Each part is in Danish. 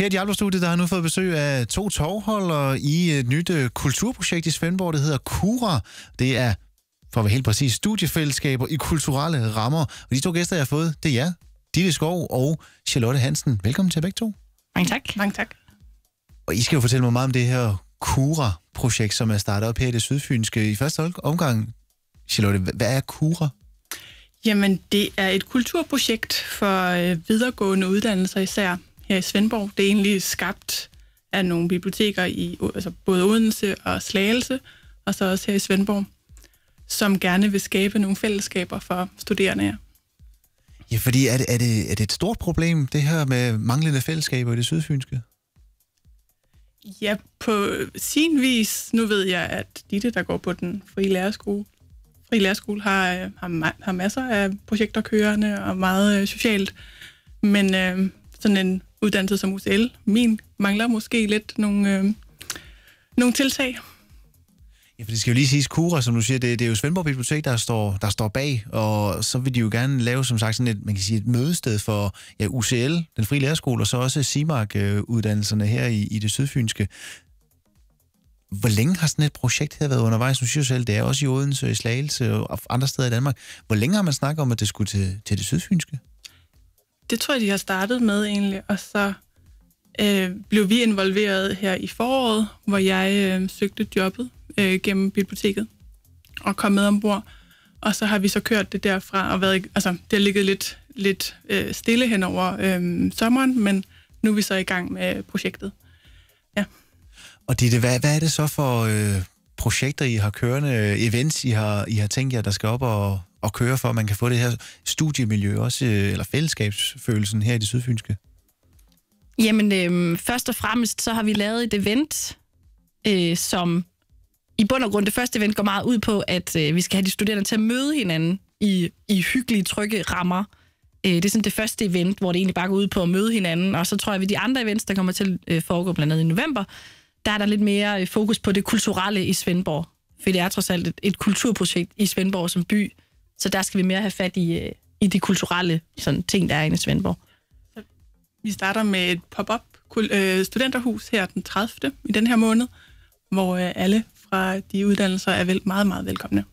Her i Diablo-studiet, der har nu fået besøg af to tovholdere i et nyt øh, kulturprojekt i Svendborg, der hedder Kura. Det er, for at være helt præcis, studiefællesskaber i kulturelle rammer. Og de to gæster, jeg har fået, det er jer, Ditte Skov og Charlotte Hansen. Velkommen til begge to. Mange tak. Mange tak. Og I skal jo fortælle mig meget om det her Kura-projekt, som er startet op her i det sydfynske i første omgang. Charlotte, hvad er Kura? Jamen, det er et kulturprojekt for øh, videregående uddannelser især, her i Svendborg. Det er egentlig skabt af nogle biblioteker i altså både Odense og Slagelse, og så også her i Svendborg, som gerne vil skabe nogle fællesskaber for studerende. Ja, fordi er det, er, det, er det et stort problem, det her med manglende fællesskaber i det sydfynske? Ja, på sin vis. Nu ved jeg, at Ditte, der går på den frie lærerskole, fri lærerskole har, øh, har, har masser af projekter kørende og meget øh, socialt. Men øh, sådan en uddannelse som UCL. Min mangler måske lidt nogle, øh, nogle tiltag. Ja, for det skal jo lige siges, Kura, som du siger, det, det er jo Svendborg Bibliotek, der står, der står bag, og så vil de jo gerne lave, som sagt, sådan et, man kan sige, et mødested for ja, UCL, den frie lærerskole, og så også CIMARC-uddannelserne øh, her i, i det sydfynske. Hvor længe har sådan et projekt her været undervejs? Nu siger selv, det er også i Odense, i Slagelse og andre steder i Danmark. Hvor længe har man snakket om, at det skulle til, til det sydfynske? det tror jeg, de har startet med egentlig, og så øh, blev vi involveret her i foråret, hvor jeg øh, søgte jobbet øh, gennem biblioteket og kom med ombord. Og så har vi så kørt det derfra, og været, altså, det har ligget lidt, lidt øh, stille hen over øh, sommeren, men nu er vi så i gang med projektet. Ja. Og Ditte, hvad, hvad er det så for øh, projekter, I har kørende, øh, events, I har, I har tænkt jer, der skal op og at køre for, at man kan få det her studiemiljø også, øh, eller fællesskabsfølelsen her i det sydfynske? Jamen, øh, først og fremmest så har vi lavet et event, øh, som i bund og grund, det første event går meget ud på, at øh, vi skal have de studerende til at møde hinanden i, i hyggelige, trygge rammer. Øh, det er sådan det første event, hvor det egentlig bare går ud på at møde hinanden, og så tror jeg, at de andre events, der kommer til at øh, foregå blandt andet i november, der er der lidt mere øh, fokus på det kulturelle i Svendborg. For det er trods alt et, et kulturprojekt i Svendborg som by, så der skal vi mere have fat i, øh, i de kulturelle sådan, ting, der er inde i Svendborg. Så vi starter med et pop-up øh, studenterhus her den 30. i den her måned, hvor øh, alle fra de uddannelser er vel, meget, meget velkomne.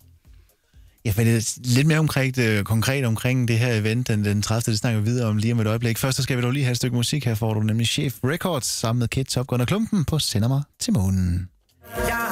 Ja, for er lidt mere omkring, det, konkret omkring det her event den, den 30. Det snakker vi videre om lige om et øjeblik. Først så skal vi dog lige have et stykke musik. Her får du nemlig Chef Records sammen med Kid Top og Klumpen på Sender mig til månen. Ja.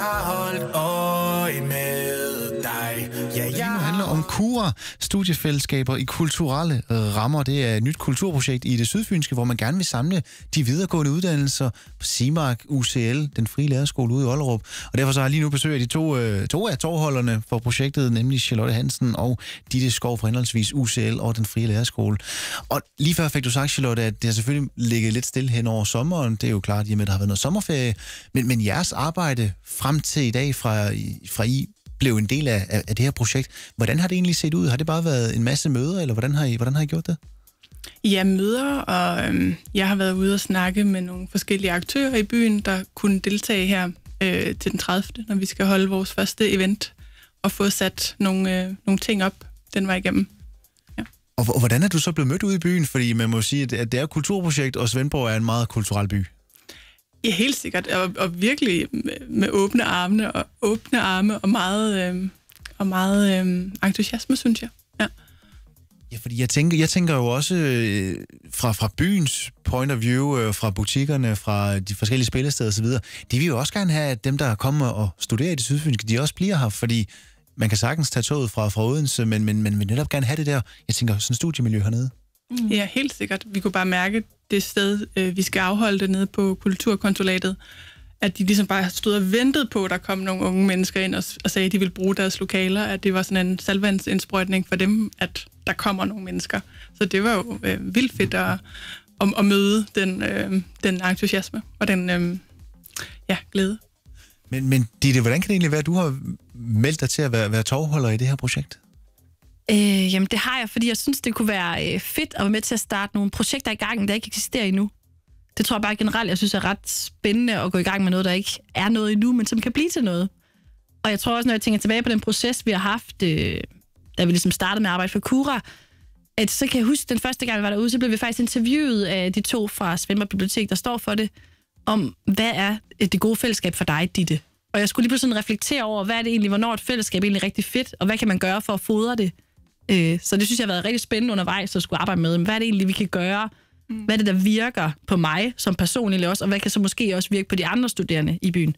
Kura, studiefællesskaber i kulturelle øh, rammer. Det er et nyt kulturprojekt i det sydfynske, hvor man gerne vil samle de videregående uddannelser på CIMAC, UCL, den frie lærerskole ude i Ollerup. Og derfor så har jeg lige nu besøg af de to, øh, to af tårholderne for projektet, nemlig Charlotte Hansen og Ditte Skov fra henholdsvis UCL og den frie lærerskole. Og lige før fik du sagt, Charlotte, at det har selvfølgelig ligget lidt stille hen over sommeren. Det er jo klart, at der har været noget sommerferie. Men, men jeres arbejde frem til i dag fra, fra I blev en del af, af, af det her projekt. Hvordan har det egentlig set ud? Har det bare været en masse møder, eller hvordan har I, hvordan har I gjort det? Ja, møder, og øhm, jeg har været ude og snakke med nogle forskellige aktører i byen, der kunne deltage her øh, til den 30., når vi skal holde vores første event, og få sat nogle, øh, nogle ting op den vej igennem. Ja. Og, og hvordan er du så blevet mødt ude i byen? Fordi man må sige, at det er et kulturprojekt, og Svendborg er en meget kulturel by. Ja, helt sikkert, og, og virkelig med, med åbne arme og åbne arme og meget, øh, og meget øh, entusiasme, synes jeg. Ja. Ja, fordi jeg tænker, jeg tænker jo også øh, fra, fra byens point of view, øh, fra butikkerne, fra de forskellige spillesteder osv., de vil jo også gerne have, at dem, der kommer og studerer i det sydfynske, de også bliver her, fordi man kan sagtens tage toget fra, fra Odense, men, men, men vil netop gerne have det der, jeg tænker, sådan studiemiljø hernede. Mm. Ja, helt sikkert. Vi kunne bare mærke, det sted, øh, vi skal afholde det nede på kulturkonsulatet, at de ligesom bare stod og ventede på, at der kom nogle unge mennesker ind og, og sagde, at de ville bruge deres lokaler, at det var sådan en salvandsindsprøjtning for dem, at der kommer nogle mennesker. Så det var jo øh, vildt fedt at, at, at møde den, øh, den entusiasme og den øh, ja, glæde. Men, men Ditte, hvordan kan det egentlig være, at du har meldt dig til at være, være tovholder i det her projekt? Øh, jamen, det har jeg, fordi jeg synes, det kunne være øh, fedt at være med til at starte nogle projekter i gang, der ikke eksisterer endnu. Det tror jeg bare generelt, jeg synes er ret spændende at gå i gang med noget, der ikke er noget endnu, men som kan blive til noget. Og jeg tror også, når jeg tænker tilbage på den proces, vi har haft, øh, da vi ligesom startede med at arbejde for Kura, at så kan jeg huske, den første gang, vi var derude, så blev vi faktisk interviewet af de to fra Svendborg Bibliotek, der står for det, om, hvad er øh, det gode fællesskab for dig, Ditte? Og jeg skulle lige pludselig reflektere over, hvad er det egentlig, hvornår et fællesskab er egentlig rigtig fedt, og hvad kan man gøre for at fodre det? Øh, så det synes jeg har været rigtig spændende undervejs at skulle arbejde med. Hvad er det egentlig, vi kan gøre? Mm. Hvad er det, der virker på mig som person eller også? Og hvad kan så måske også virke på de andre studerende i byen?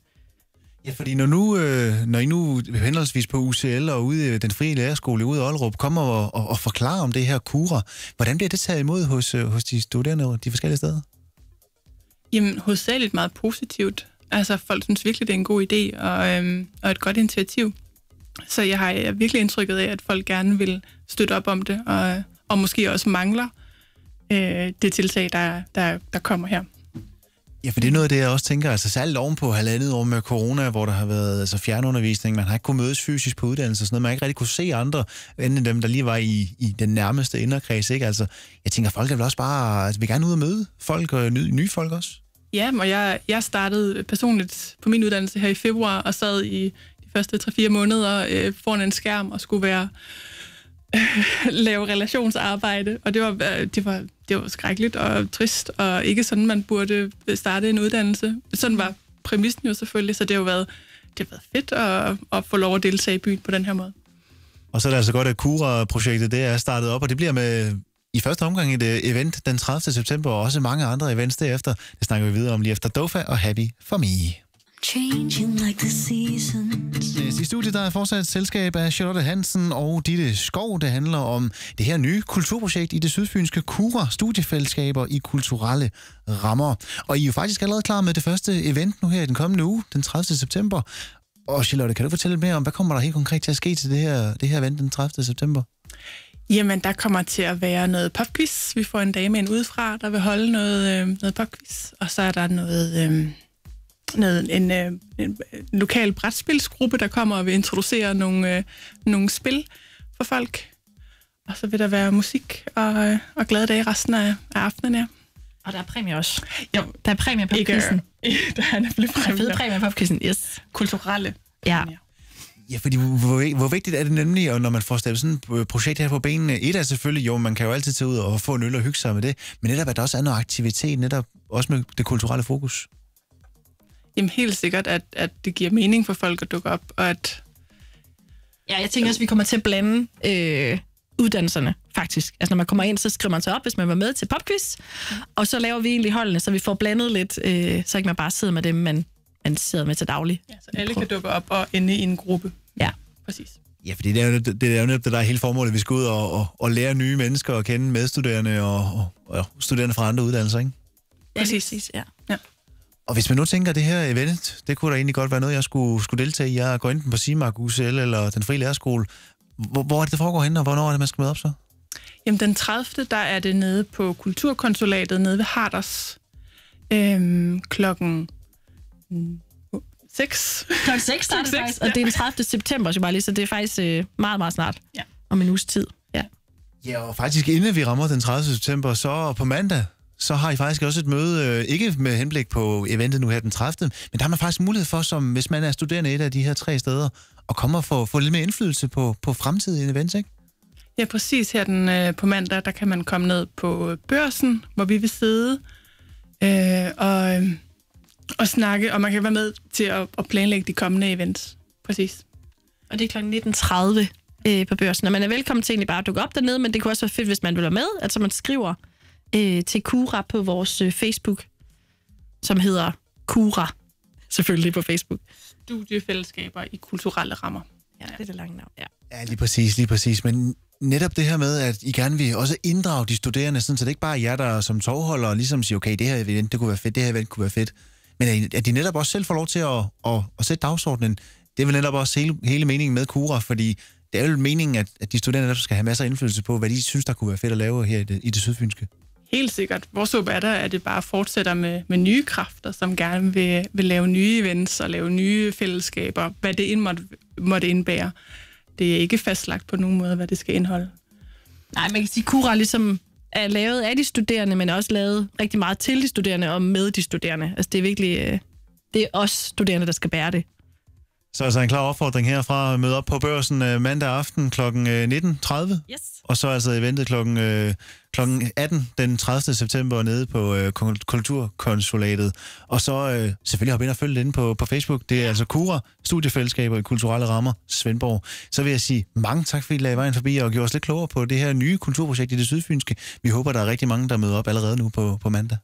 Ja, fordi når, nu, øh, når I nu henholdsvis på UCL og ude i den frie lærerskole ude i Aalrup kommer og, og, og forklarer om det her kurer, hvordan bliver det taget imod hos, øh, hos de studerende de forskellige steder? Jamen, hovedsageligt meget positivt. Altså, folk synes virkelig, det er en god idé og, øhm, og et godt initiativ. Så jeg har jeg virkelig indtrykket af, at folk gerne vil støtte op om det, og, og måske også mangler øh, det tiltag, der, der, der kommer her. Ja, for det er noget af det, jeg også tænker, altså særligt ovenpå halvandet år med corona, hvor der har været altså, fjernundervisning, man har ikke kunnet mødes fysisk på uddannelse og sådan noget, man har ikke rigtig kunne se andre, end dem, der lige var i, i den nærmeste inderkreds, ikke? Altså, jeg tænker, folk er vel også bare, altså, vil gerne ud og møde folk og nye, nye folk også? Ja, og jeg, jeg startede personligt på min uddannelse her i februar og sad i de første 3-4 måneder øh, foran en skærm og skulle være øh, lave relationsarbejde, og det var, øh, det, var, det var skrækkeligt og trist, og ikke sådan, man burde øh, starte en uddannelse. Sådan var præmissen jo selvfølgelig, så det har jo været, det har været fedt at, at få lov at deltage i byen på den her måde. Og så er det altså godt, at Kura-projektet det er startet op, og det bliver med i første omgang et øh, event den 30. september, og også mange andre events derefter. Det snakker vi videre om lige efter Dofa og Happy for Me like the Yes, I studiet der er fortsat et selskab af Charlotte Hansen og Ditte Skov. Det handler om det her nye kulturprojekt i det sydfynske KURA, studiefællesskaber i kulturelle rammer. Og I er jo faktisk allerede klar med det første event nu her i den kommende uge, den 30. september. Og Charlotte, kan du fortælle lidt mere om, hvad kommer der helt konkret til at ske til det her, det her event den 30. september? Jamen, der kommer til at være noget popquiz. Vi får en dame ind udefra, der vil holde noget, øh, noget popquiz. Og så er der noget... Øh noget, en, øh, en, en lokal brætspilsgruppe, der kommer og vil introducere nogle, øh, nogle spil for folk. Og så vil der være musik og, øh, og glade dage resten af, af aftenen, ja. Og der er præmie også. Jo, der er præmie på øh, quizzen. der er nemlig præmie. Der er fede præmie på quizzen, yes. Kulturelle. Ja. Præmier. Ja, fordi hvor, hvor vigtigt er det nemlig, og når man får stablet sådan et projekt her på benene, et er selvfølgelig, jo, man kan jo altid tage ud og få en øl og hygge sig med det, men netop, er der også er aktivitet, netop også med det kulturelle fokus. Jamen helt sikkert, at, at det giver mening for folk at dukke op, og at... Ja, jeg tænker også, at vi kommer til at blande øh, uddannelserne, faktisk. Altså når man kommer ind, så skriver man sig op, hvis man var med til popquiz, og så laver vi egentlig holdene, så vi får blandet lidt, øh, så ikke man bare sidder med dem, man, man sidder med til daglig. Ja, så alle kan dukke op og ende i en gruppe. Ja. Præcis. Ja, for det er jo, det er jo netop det, der er hele formålet. Vi skal ud og, og, og lære nye mennesker at kende medstuderende og, og, og studerende fra andre uddannelser, ikke? Præcis, ja. Og hvis man nu tænker, at det her event, det kunne da egentlig godt være noget, jeg skulle, skulle deltage i. Jeg går enten på CIMAC, UCL eller den frie lærerskole. Hvor, hvor er det, det foregår henne, og hvornår er det, man skal møde op så? Jamen, den 30. der er det nede på Kulturkonsulatet nede ved Harders. Øhm, klokken 6. Klokken 6 starter det faktisk, ja. og det er den 30. september, så bare lige, så det er faktisk øh, meget, meget snart. Ja. Om en uges tid. Ja. ja, og faktisk inden vi rammer den 30. september, så på mandag, så har I faktisk også et møde, øh, ikke med henblik på eventet nu her den 30., men der har man faktisk mulighed for, som hvis man er studerende et af de her tre steder, at komme og få, få lidt mere indflydelse på, på fremtidige events, ikke? Ja, præcis. Her den, øh, på mandag, der kan man komme ned på børsen, hvor vi vil sidde øh, og, øh, og snakke, og man kan være med til at, at planlægge de kommende events. Præcis. Og det er kl. 19.30 øh, på børsen, og man er velkommen til egentlig bare at dukke op dernede, men det kunne også være fedt, hvis man vil være med, altså man skriver øh, til Kura på vores øh, Facebook, som hedder Kura, selvfølgelig på Facebook. Studiefællesskaber i kulturelle rammer. Ja, det er det lange navn. Ja. ja, lige præcis, lige præcis. Men netop det her med, at I gerne vil også inddrage de studerende, sådan, så det ikke bare er jer, der som tovholder ligesom siger, okay, det her event, det kunne være fedt, det her event kunne være fedt. Men at de netop også selv får lov til at, at, at sætte dagsordenen, det er vel netop også hele, hele meningen med Kura, fordi det er jo meningen, at, at de studerende netop skal have masser af indflydelse på, hvad de synes, der kunne være fedt at lave her i det, i det sydfynske helt sikkert. Vores håb er der, at det bare fortsætter med, med nye kræfter, som gerne vil, vil lave nye events og lave nye fællesskaber, hvad det ind måtte, måtte indbære. Det er ikke fastlagt på nogen måde, hvad det skal indeholde. Nej, man kan sige, at Kura ligesom er lavet af de studerende, men også lavet rigtig meget til de studerende og med de studerende. Altså det er virkelig, øh, det er os studerende, der skal bære det. Så altså en klar opfordring herfra. Møde op på børsen øh, mandag aften kl. 19.30. Øh, yes. Og så altså eventet kl. 18 øh, den 30. september nede på Kulturkonsulatet. Og så selvfølgelig hoppe ind og følge det inde på, på Facebook. Det er altså Kura, Studiefællesskaber i Kulturelle Rammer, Svendborg. Så vil jeg sige mange tak, fordi I lagde vejen forbi og gjorde os lidt klogere på det her nye kulturprojekt i det sydfynske. Vi håber, der er rigtig mange, der møder op allerede nu på, på mandag.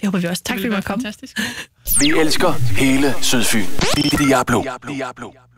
Det håber vi også. Tak fordi du kom. Fantastisk. Vi elsker hele Sydfyn. Diablo. Diablo.